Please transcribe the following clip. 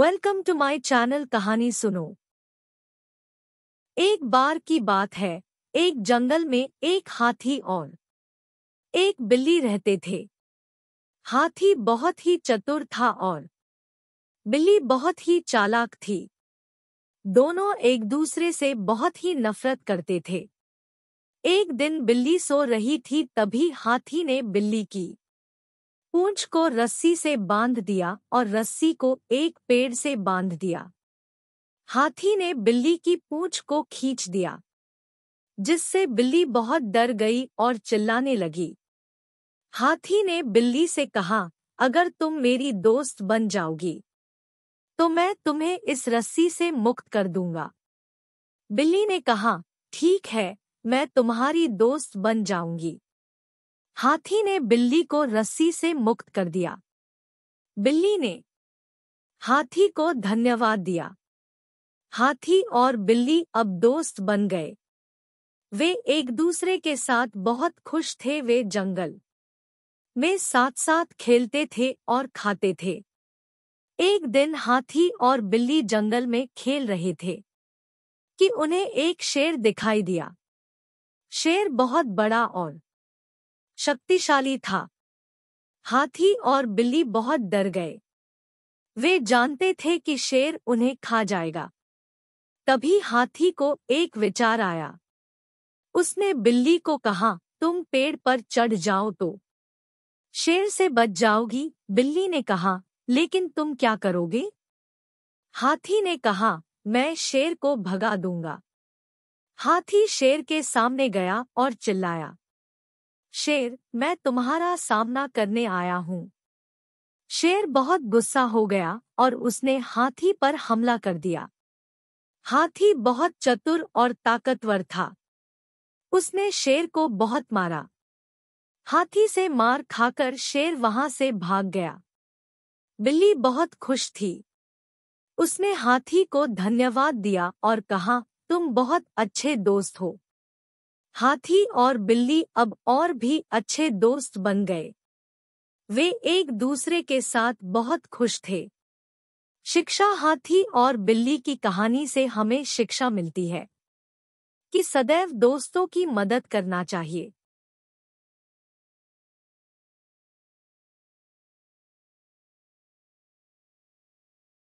welcome to my channel कहानी सुनो एक बार की बात है एक जंगल में एक हाथी और एक बिल्ली रहते थे हाथी बहुत ही चतुर था और बिल्ली बहुत ही चालाक थी दोनों एक दूसरे से बहुत ही नफरत करते थे एक दिन बिल्ली सो रही थी तभी हाथी ने बिल्ली की पूंछ को रस्सी से बांध दिया और रस्सी को एक पेड़ से बांध दिया हाथी ने बिल्ली की पूंछ को खींच दिया जिससे बिल्ली बहुत डर गई और चिल्लाने लगी हाथी ने बिल्ली से कहा अगर तुम मेरी दोस्त बन जाओगी तो मैं तुम्हें इस रस्सी से मुक्त कर दूंगा बिल्ली ने कहा ठीक है मैं तुम्हारी दोस्त बन जाऊंगी हाथी ने बिल्ली को रस्सी से मुक्त कर दिया बिल्ली ने हाथी को धन्यवाद दिया हाथी और बिल्ली अब दोस्त बन गए वे एक दूसरे के साथ बहुत खुश थे वे जंगल में साथ साथ खेलते थे और खाते थे एक दिन हाथी और बिल्ली जंगल में खेल रहे थे कि उन्हें एक शेर दिखाई दिया शेर बहुत बड़ा और शक्तिशाली था हाथी और बिल्ली बहुत डर गए वे जानते थे कि शेर उन्हें खा जाएगा तभी हाथी को एक विचार आया उसने बिल्ली को कहा तुम पेड़ पर चढ़ जाओ तो शेर से बच जाओगी बिल्ली ने कहा लेकिन तुम क्या करोगे हाथी ने कहा मैं शेर को भगा दूंगा हाथी शेर के सामने गया और चिल्लाया शेर मैं तुम्हारा सामना करने आया हूँ शेर बहुत गुस्सा हो गया और उसने हाथी पर हमला कर दिया हाथी बहुत चतुर और ताकतवर था उसने शेर को बहुत मारा हाथी से मार खाकर शेर वहां से भाग गया बिल्ली बहुत खुश थी उसने हाथी को धन्यवाद दिया और कहा तुम बहुत अच्छे दोस्त हो हाथी और बिल्ली अब और भी अच्छे दोस्त बन गए वे एक दूसरे के साथ बहुत खुश थे शिक्षा हाथी और बिल्ली की कहानी से हमें शिक्षा मिलती है कि सदैव दोस्तों की मदद करना चाहिए